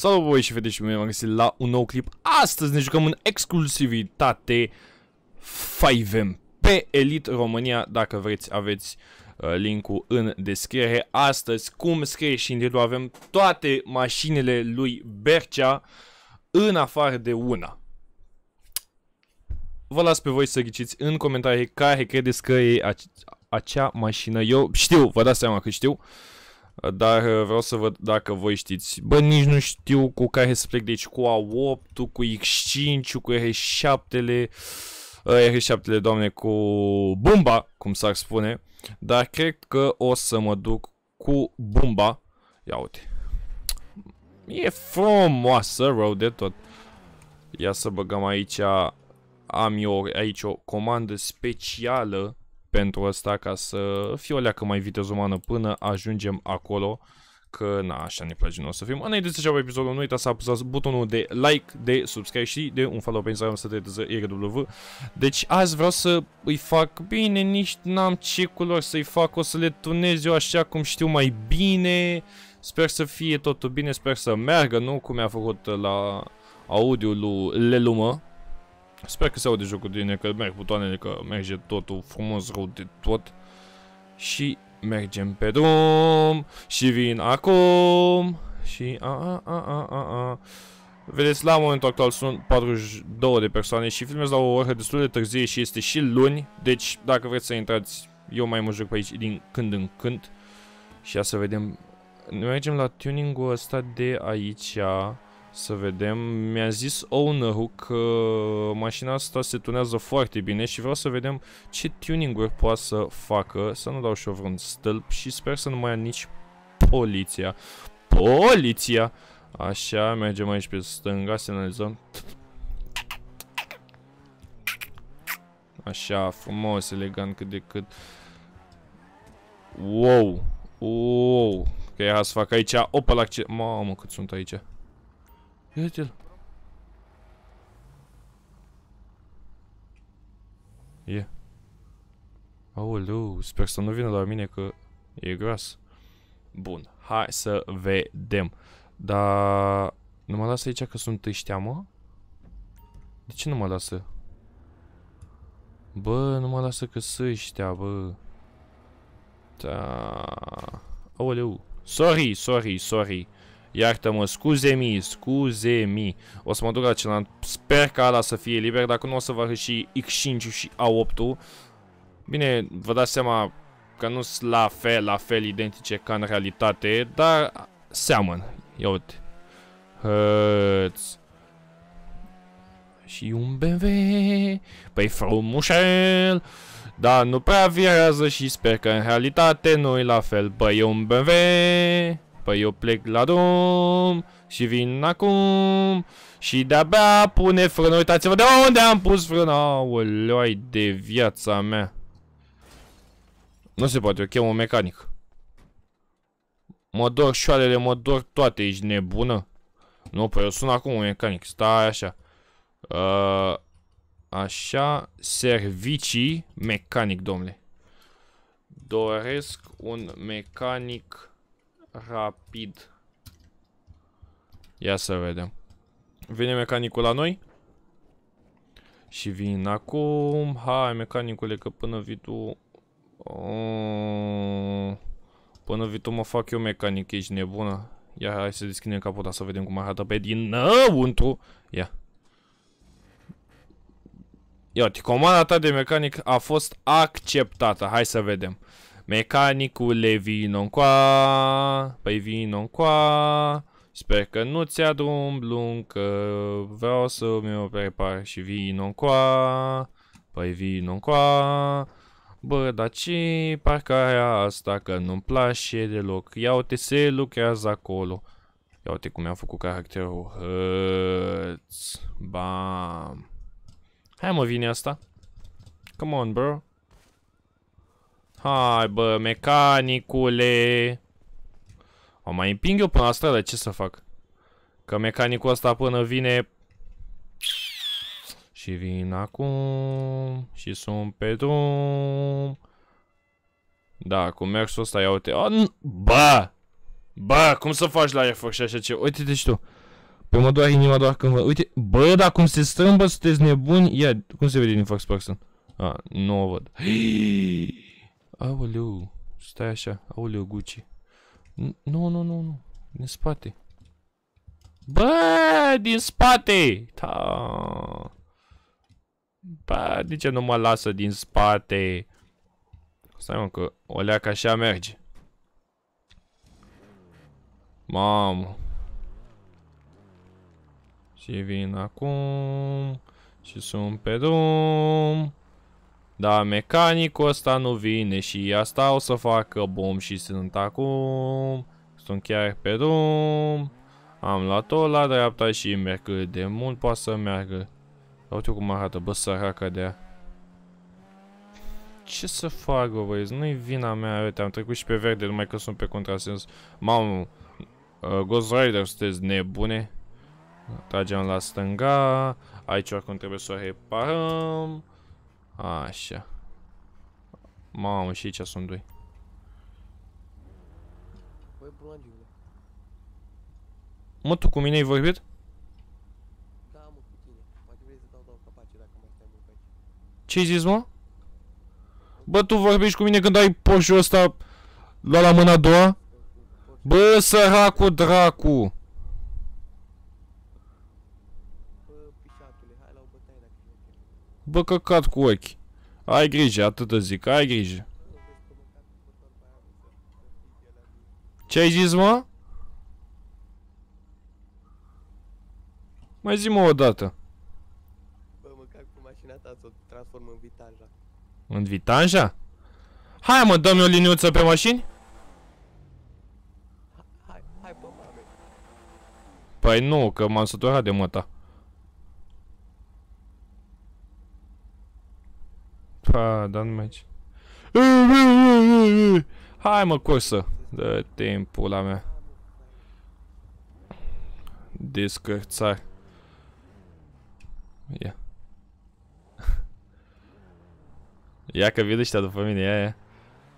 Salut voi și fete și mine, v-am găsit la un nou clip. Astăzi ne jucăm în exclusivitate 5M pe Elite România. Dacă vreți, aveți uh, linkul în descriere. Astăzi, cum scrie și în titlu, avem toate mașinile lui Bercea în afară de una. Vă las pe voi să ghiciți în comentarii care credeți că e acea mașină. Eu știu, vă dați seama că știu. Uh, dar vreau să văd dacă voi știți. Bă, nici nu știu cu care să plec. Deci cu A8, cu X5, cu R7-le. R7-le, ă, doamne, cu Bumba, cum s-ar spune. Dar cred că o să mă duc cu Bumba. Ia uite. E frumoasă rău de tot. Ia să băgăm aici. Am eu aici o comandă specială pentru asta ca să fie o leacă mai viteză umană până ajungem acolo că na, așa ne place noi să fim. Înainte să ceva episodul, nu uitați să apăsați butonul de like, de subscribe și de un follow pe Instagram să treteze RW. Deci azi vreau să îi fac bine, nici n-am ce culori să-i fac, o să le tunez eu așa cum știu mai bine. Sper să fie totul bine, sper să meargă, nu cum mi-a făcut la audio lui Lelumă. Sper că se aude jocul din că merg butoanele, că merge totul frumos, rău de tot. Și mergem pe drum și vin acum și a a a a a a. Vedeți, la momentul actual sunt 42 de persoane și filmez la o oră destul de târzie și este și luni, deci dacă vreți să intrați, eu mai mă joc pe aici din când în când. Și ia să vedem, mergem la tuning-ul ăsta de aici. Să vedem, mi-a zis owner-ul că mașina asta se tunează foarte bine și vreau să vedem ce tuning-uri poate să facă, să nu dau și o vreun stâlp și sper să nu mai am nici poliția. Poliția! Așa, mergem aici pe stânga, semnalizăm. Așa, frumos, elegant cât de cât. Wow! Wow! Că ia să fac aici, opa, la ce... Mamă, cât sunt aici uite-l. E. Aoleu, sper să nu vină la mine că e gras. Bun, hai să vedem. Dar nu mă lasă aici că sunt ăștia, mă? De ce nu mă lasă? Bă, nu mă lasă că sunt ăștia, bă. Da. Aoleu. Sorry, sorry, sorry. Iartă-mă, scuze-mi, scuze-mi. O să mă duc la celălalt. Sper că ala să fie liber, dacă nu o să vă și x 5 și A8-ul. Bine, vă dați seama că nu sunt la fel, la fel identice ca în realitate, dar seamănă. Ia uite. Hăți. Și un BMW. Păi frumușel. Da, nu prea virează și sper că în realitate nu e la fel. Băi, e un BMW. Păi eu plec la drum și vin acum și de-abia pune frână. Uitați-vă de unde am pus frână. Aoleu, ai de viața mea. Nu se poate, eu chem un mecanic. Mă dor șoarele, mă dor toate, ești nebună? Nu, păi eu sun acum un mecanic, stai așa. Uh, așa, servicii mecanic, domnule. Doresc un mecanic rapid. Ia să vedem. Vine mecanicul la noi? Și vin acum. Hai, mecanicule, că până vii tu... Oh, până vii tu mă fac eu mecanic, ești nebună. Ia, hai să deschidem capota să vedem cum arată pe dinăuntru. Ia. Ia, comanda ta de mecanic a fost acceptată. Hai să vedem. Mecanicule, vino încoa, păi vino încoa, sper că nu ți drum un că vreau să mi-o prepar și vino încoa, păi vino încoa. Bă, dar ce parcarea asta, că nu-mi place deloc, ia uite se lucrează acolo. Ia uite cum i-am făcut caracterul, hăț, bam. Hai asta. Come on, bro. Hai bă, mecanicule! O mai împing eu până la stradă, ce să fac? Că mecanicul ăsta până vine... Și vin acum... Și sunt pe drum... Da, cu mersul ăsta, ia uite... Oh, bă! Bă, cum să faci la efort și așa ce? Uite-te și tu! Pe păi mă doar inima doar când vă... Uite, bă, dar cum se strâmbă, sunteți nebuni? Ia, cum se vede din Fox Person? A, ah, nu o văd. Hii. Aoleu, stai așa, aoleu Gucci. Nu, nu, nu, nu, din spate. Bă, din spate! Ta. Bă, de ce nu mă lasă din spate? Stai mă, că o leacă așa merge. Mamă. Și vin acum și sunt pe drum da, mecanicul ăsta nu vine și asta o să facă bom și sunt acum. Sunt chiar pe drum. Am luat-o la dreapta și merg cât de mult poate să meargă. Uite cum arată, bă, săraca de -a. Ce să fac, bă, băieți? Nu-i vina mea, uite, am trecut și pe verde, numai că sunt pe contrasens. Mamă, uh, Ghost Rider, sunteți nebune? Tragem la stânga, aici oricum trebuie să o reparăm. Așa. Mamă, și aici sunt doi. Păi, mă, tu cu mine ai vorbit? Da, mă, cu tine. Poate vrei să dau două capace dacă mai stai mult pe aici. Ce-ai zis, mă? Bă, tu vorbești cu mine când ai poșul ăsta la la mâna a doua? Bă, săracul dracu! Bă, căcat cu ochi. Ai grijă, atât zic, ai grijă. Ce ai zis, mă? Mai zi-mă o dată. Bă, mă cac cu mașina ta să o transform în vitanja. În vitanja? Hai, mă, dă-mi o liniuță pe mașini? Hai, hai, bă, mame. Păi nu, că m-am săturat de mă ta. Pa, dar nu mai Hai mă, Cosă! Dă timpul la mea. Descărțar. Ia. Ia că vin ăștia după mine, ia, ia.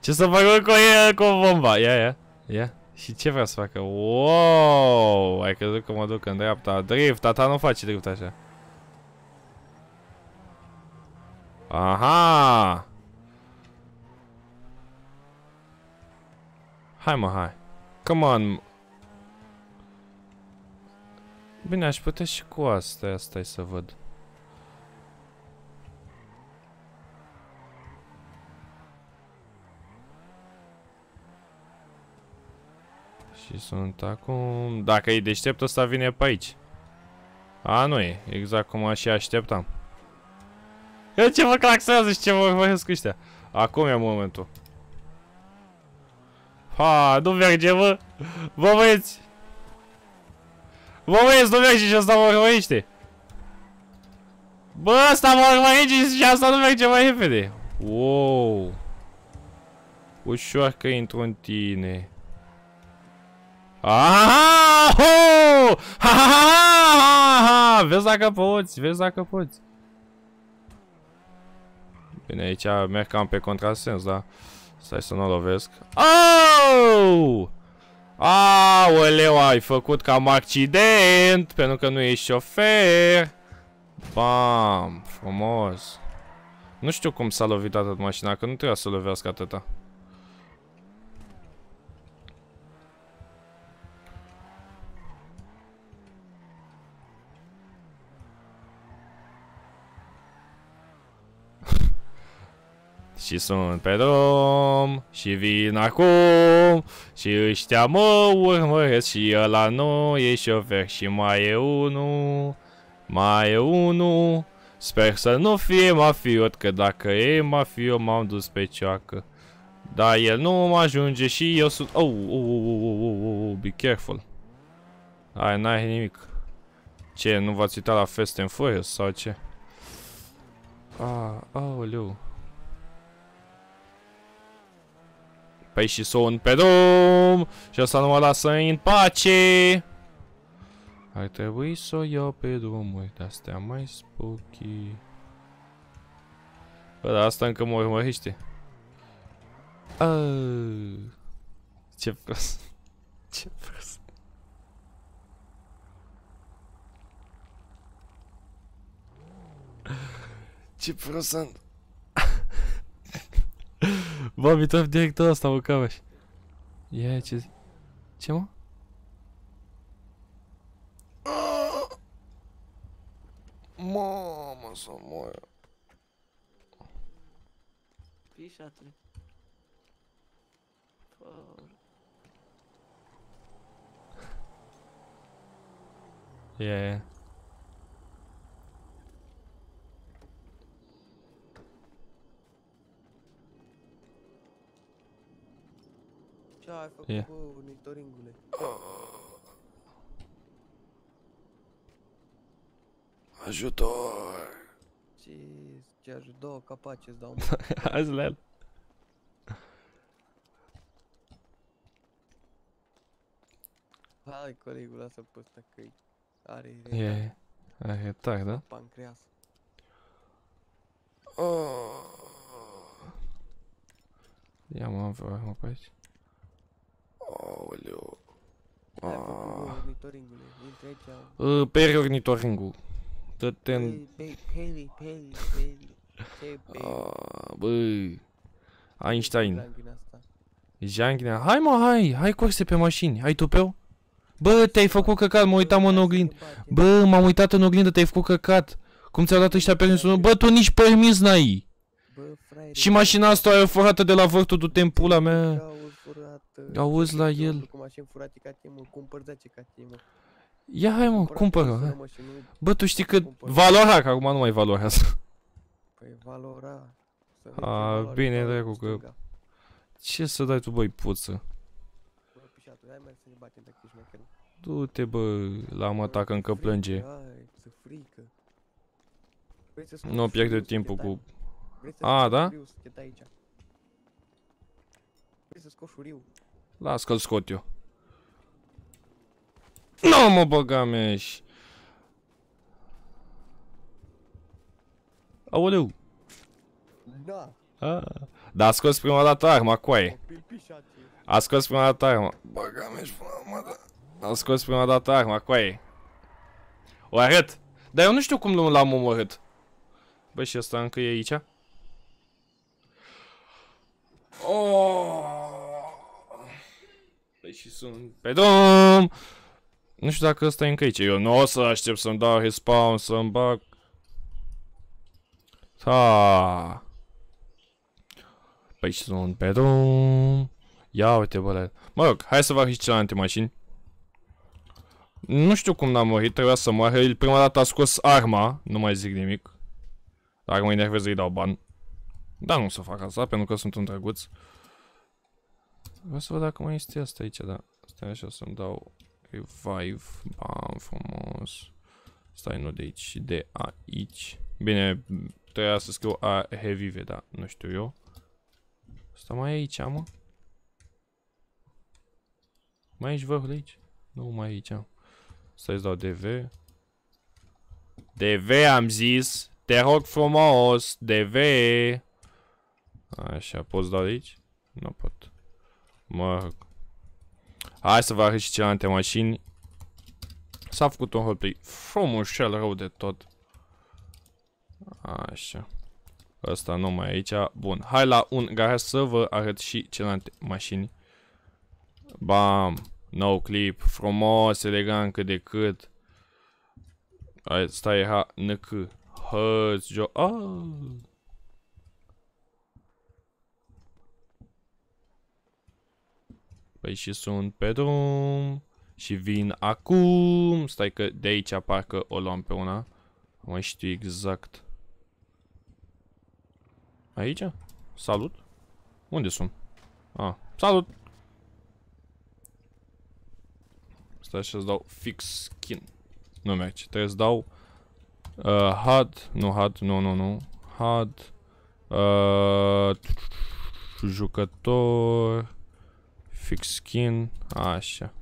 Ce să fac cu, ea, cu bomba? Ia, ia, ia. Și ce vrea să facă? Wow! Ai crezut că mă duc în dreapta. Drift, tata nu face drift așa. Aha! Hai mă, hai. Come on. Bine, aș putea și cu asta, asta e să văd. Și sunt acum... Dacă e deștept, ăsta vine pe aici. A, nu e. Exact cum și așteptam. Ce mă claxează și ce mă voiesc ăștia? Acum e momentul. Ha, nu merge, mă! Bă, băieți! Bă, băieți, nu merge și ăsta mă urmărește! Bă, ăsta mă urmărește și ăsta nu merge mai repede! Wow! Ușor că intru în tine. Aha! Ho! Ha, ha, ha, ha, ha! Vezi dacă poți, vezi dacă poți. Bine, aici merg cam pe contrasens, da? Stai să nu lovesc. Au! Aoleu, ai făcut cam accident, pentru că nu ești șofer. Bam, frumos. Nu știu cum s-a lovit atât mașina, că nu trebuia să lovească atâta. Și sunt pe drum și vin acum Și ăștia mă urmăresc și ăla nu e șofer Și mai e unul, mai e unul Sper să nu fie mafiot, că dacă e mafio m-am dus pe cioacă Dar el nu mă ajunge și eu sunt... Oh, oh, oh, oh, oh, oh, oh be careful Ai, n-ai nimic Ce, nu v-ați uitat la Fast and Furious sau ce? Ah, aoleu oh, Păi și sunt pe drum și asta nu mă lasă în pace. Ar trebui să o iau pe drum Uite, astea mai spooky. Bă, dar asta încă mă urmărește. Aaaa. Ce prost. Ce prost. Ce prost sunt. Vomitof direct ăla stau în cavaș. Ia ce... Ce mă? Mamă să moară. Pișatule. Yeah. Așa ai făcut, yeah. bă, monitoringule. Ajutor! Ce, ce ajut, capace îți dau. Hai să le -am. Hai, colegul, lasă pe ăsta că are... E, are atac, da? Pancreas. Oh. Ia mă, mă pe aici. Aoleu. Aaaa. Peri ornitoringul. Dă-te în... Peri, peri, Băi. Einstein. Jeanghina. Hai mă, hai, hai curse pe mașini. Ai tupeu? Bă, te-ai făcut căcat, mă uitam în oglindă. Bă, m-am uitat în oglindă, te-ai făcut căcat. Cum ți-au dat ăștia permisul? Bă, tu nici permis n-ai. Și mașina asta ai furată de la vârtul, du-te n pula mea. Auzi la el. Cu mașini furate ca tine, mă, cumpăr 10 ca tine, mă. Ia hai mă, cumpără, hai. Bă, tu știi cât valora, că acum nu mai valora asta. Păi valora. A, bine, dai cu că... Ce să dai tu, băi, puță? Du-te, bă, la măta că încă plânge. Nu pierde timpul cu... A, da? Vrei să te dai aici. Przesko szurił. Lasko skotio. No mu boga myśl. Aoleu. Da. Ah. Dar as coisas prima data arma, coai. As coisas prima data arma. Boga mesmo, mă, As coisas prima data arma, coai. O arăt. Dar eu nu știu cum l-am omorât. Bă, și ăsta încă e aici? Oh! Păi și sunt pe păi, dom! Nu știu dacă ăsta e încă aici. Eu nu o să aștept să-mi dau respawn, să-mi bag. Ta. Păi sunt pe dom. Ia uite, bă, Mă rog, hai să fac și celelalte mașini. Nu știu cum n am murit, trebuia să mă El prima dată a scos arma, nu mai zic nimic. Dacă mă enervez, îi dau bani. Dar nu o să fac asta, pentru că sunt un drăguț. Vreau să văd dacă mai este asta aici, da. Stai așa să-mi dau revive. Bam, frumos. Stai, nu de aici, de aici. Bine, trebuia să scriu a revive, da, nu știu eu. Asta mai e aici, mă? Mai ești văhul aici? Nu mai e aici, am. Stai să dau DV. DV am zis. Te rog frumos. DV. Așa, poți să da de aici? Nu pot. Mă... Hai să vă arăt și celelalte mașini. S-a făcut un hotplay frumos cel rău de tot. Așa. Asta nu mai aici. Bun, hai la un garaj să vă arăt și celelalte mașini. Bam, nou clip, frumos, elegant cât de cât. Hai, stai, ha, nc. Hă, jo, aaa. Păi și sunt pe drum și vin acum. Stai că de aici parcă o luam pe una. Mă știu exact. Aici? Salut? Unde sunt? Ah, salut! Stai și-ți dau fix skin. Nu merge, trebuie să dau uh, HUD, nu HUD, nu, nu, nu, HUD, uh, jucător, fix skin, așa.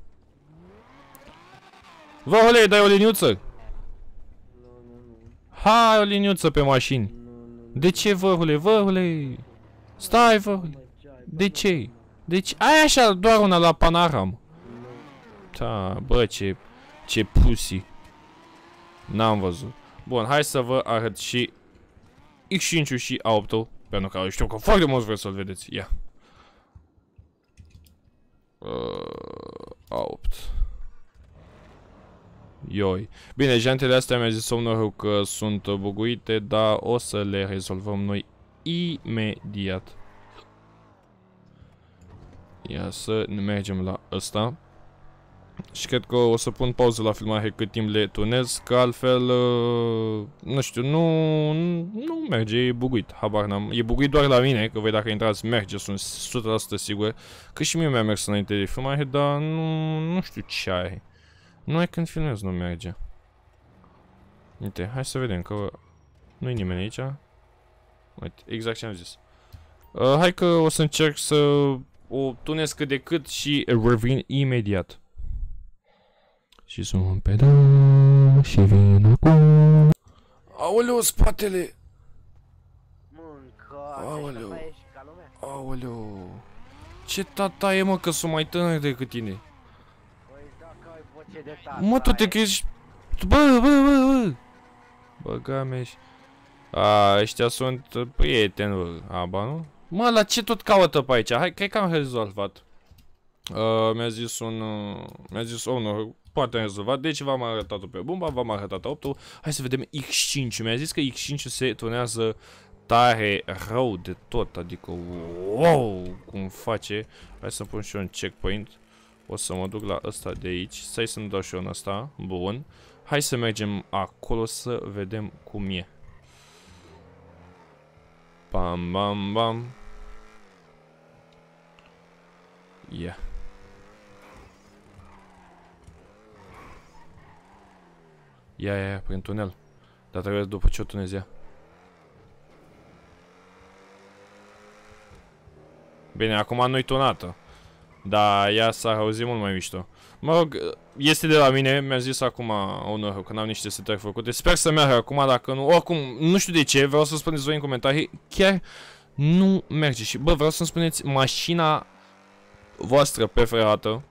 holei, dai o liniuță? Hai o liniuță pe mașini. De ce, vă, holei? Stai, holei. De ce? Deci, ai așa doar una la Panaram. Da, bă, ce, ce pusi. N-am văzut. Bun, hai să vă arăt și X5-ul și A8-ul, pentru că știu că foarte mulți vreți să-l vedeți. Ia. Yeah. Uh, A8. Ioi. Bine, jantele astea mi-a zis Somnohu că sunt buguite, dar o să le rezolvăm noi imediat. Ia să ne mergem la ăsta. Și cred că o să pun pauză la filmare cât timp le tunez, că altfel, uh, nu știu, nu, nu merge, e buguit, habar n-am. E buguit doar la mine, că voi dacă intrați merge, sunt 100% sigur, că și mie mi-a mers înainte de filmare, dar nu, nu știu ce are. Nu e când filmez, nu merge. Uite, hai să vedem, că nu-i nimeni aici. Uite, exact ce am zis. Uh, hai că o să încerc să o tunesc cât de cât și revin imediat. Și sunt pe da și vin acum. Aoleu, spatele! Aoleu. Aoleu. Ce tata e, mă, că sunt mai tânăr decât tine? Păi mă, tu te crezi... Bă, bă, bă, bă! Bă, mea A, ăștia sunt prieteni, bă. Aba, nu? Mă, la ce tot caută pe aici? Hai, cred că am rezolvat. Uh, mi-a zis un... Uh, mi-a zis unul poate rezolvat, Deci v-am arătat-o pe bomba, v-am arătat 8-ul. Hai să vedem X5. Mi-a zis că X5 se tunează tare rău de tot. Adică, wow, cum face. Hai să pun și un checkpoint. O să mă duc la ăsta de aici. Stai să-mi dau și eu în ăsta. Bun. Hai să mergem acolo să vedem cum e. Bam, bam, bam. Yeah. Ia, ia, ia, prin tunel. Dar trebuie după ce o tunezi ea. Bine, acum nu-i tunată. Dar ea s-a auzit mult mai mișto. Mă rog, este de la mine, mi-a zis acum Onor că n-am niște setări făcute. Sper să meargă acum, dacă nu, oricum, nu știu de ce, vreau să spuneți voi în comentarii, chiar nu merge. Și bă, vreau să-mi spuneți mașina voastră preferată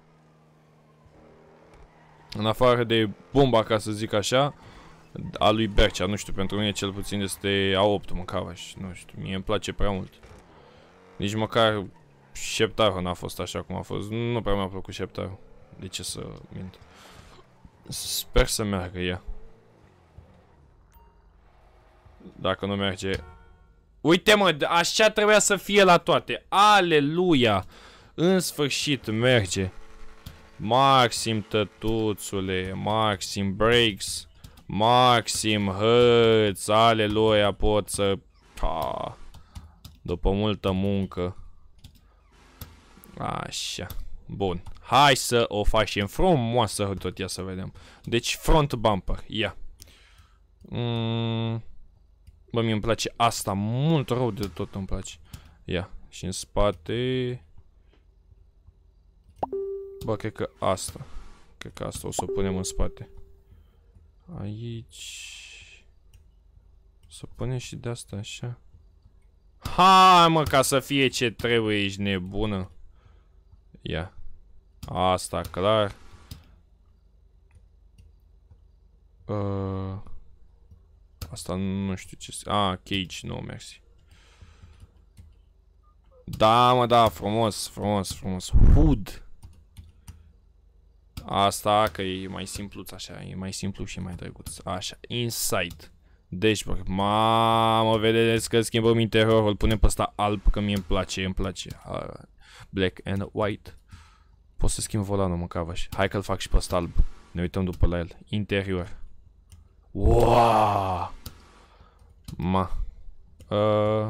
în afară de bomba, ca să zic așa, a lui Bercea, nu știu, pentru mine cel puțin este A8 măcar și nu știu, mie îmi place prea mult. Nici măcar șeptarul n-a fost așa cum a fost, nu prea mi-a plăcut șeptarul, de ce să mint. Sper să meargă ea. Dacă nu merge... Uite mă, așa trebuia să fie la toate, aleluia! În sfârșit merge. Maxim, tătuțule, Maxim Breaks, Maxim Hăț, aleluia, pot să... Pa, după multă muncă. Așa, bun. Hai să o facem frumoasă tot, ia să vedem. Deci front bumper, ia. Mm. Bă, mi îmi place asta mult rău de tot îmi place. Ia, și în spate cred că asta. Cred că asta o să o punem în spate. Aici... O să punem și de asta așa. Ha, mă, ca să fie ce trebuie, ești nebună. Ia. Asta, clar. Uh, asta nu știu ce... Ah, cage, nu, mersi. Da, mă, da, frumos, frumos, frumos. Hood. Asta că e mai simpluț așa, e mai simplu și mai drăguț. Așa, Insight. Deci, bă, Mamă, vedeți că schimbăm interiorul. Punem pe ăsta alb, că mie îmi place, îmi place. Black and white. Pot să schimb volanul, mă și. Hai că-l fac și pe ăsta alb. Ne uităm după la el. Interior. Uaaa! Ma. Uh,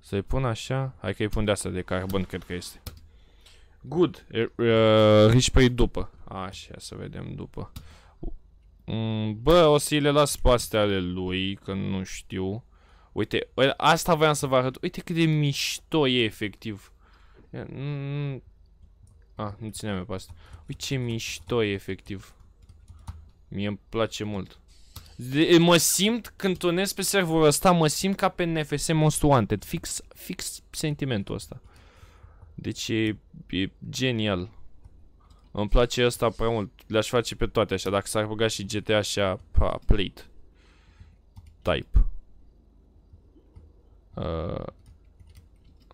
Să-i pun așa. Hai că-i pun de asta de carbon, cred că este. Good. Uh, rici pe după. Așa, să vedem după. Mm, bă, o să le las pe astea ale lui, că nu știu. Uite, ă, asta voiam să vă arăt. Uite cât de mișto e efectiv. Mm. Ah, nu țineam pe asta. Uite ce mișto e efectiv. Mie îmi place mult. De, mă simt, când tunesc pe serverul ăsta, mă simt ca pe NFS Most Wanted. Fix, fix sentimentul ăsta. Deci e, e genial. Îmi place asta prea mult. Le-aș face pe toate așa. Dacă s-ar băga și GTA așa, pa, plate. Type. Uh,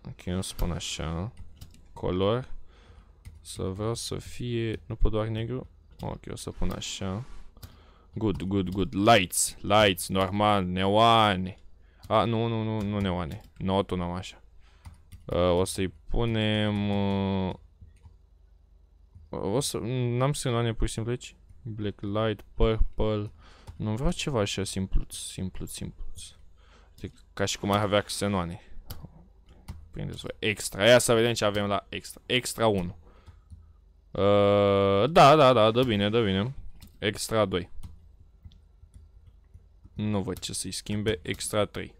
ok, nu spun așa. Color. Să vreau să fie... Nu pot doar negru? Ok, o să pun așa. Good, good, good. Lights. Lights, normal, neoane. ah, nu, nu, nu, nu neoane. Notul nu am așa. Uh, O să-i punem... Uh, O să... N-am sinone pur și simplu aici? Black light, purple... Nu vreau ceva așa simplu, simplu, simplu. Adică, ca și cum ar avea xenoane. Prindeți extra. Ia să vedem ce avem la extra. Extra 1. Uh, da, da, da, dă bine, dă bine. Extra 2. Nu văd ce să-i schimbe. Extra 3.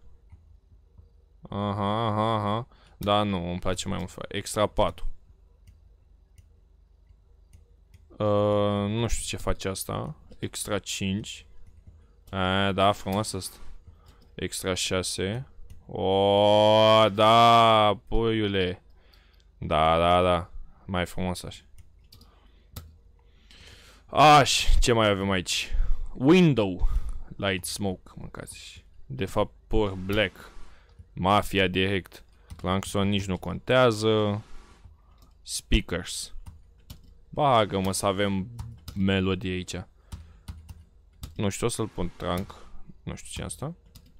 Aha, aha, aha. Da, nu, îmi place mai mult Extra 4. Uh, nu știu ce face asta. Extra 5. A, da, frumos asta. Extra 6. O, da, puiule. Da, da, da. Mai frumos așa. Aș, ce mai avem aici? Window. Light Smoke, mâncați. De fapt, Poor Black. Mafia direct. Clangson nici nu contează. Speakers. Bagă-mă să avem melodie aici. Nu știu, o să-l pun trunk. Nu știu ce asta.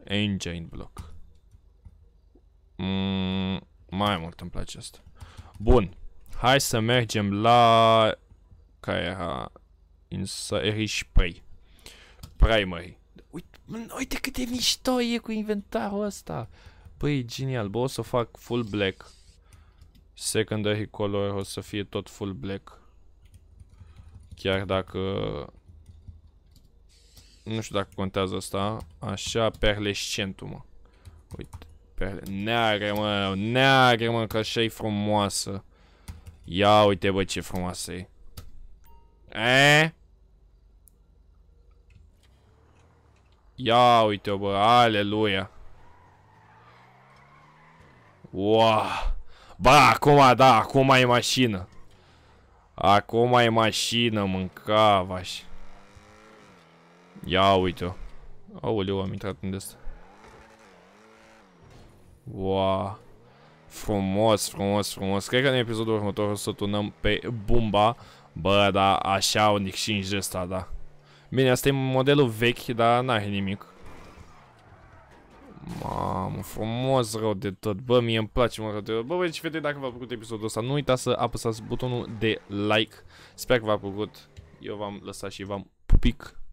Engine block. Mm, mai mult îmi place asta. Bun. Hai să mergem la... Care era? Inserish Prei Primary. Uite, uite cât de mișto e cu inventarul ăsta. Păi, genial, bă, o să fac full black. Secondary color o să fie tot full black. Chiar dacă... Nu știu dacă contează asta. Așa, perlescentul, mă. Uite, perle... Neagră, mă, neagră, mă, că așa e frumoasă. Ia uite, bă, ce frumoasă e. Eee? Eh? Ia uite-o, bă, aleluia. Ua! Ba, acum, da, acum e mașină. Acum e mașină, mâncavaș. Ia uite-o. Aoleu, am intrat unde asta. Wow. Frumos, frumos, frumos. Cred că în episodul următor o să tunăm pe Bumba. Bă, da, așa un 5 de ăsta, da. Bine, asta e modelul vechi, dar n-are nimic. Mamă, frumos rău de tot. Bă, mie îmi place mă rău de tot. Bă, băi, și fete, dacă v-a plăcut episodul ăsta, nu uitați să apăsați butonul de like. Sper că v-a plăcut. Eu v-am lăsat și v-am pupic.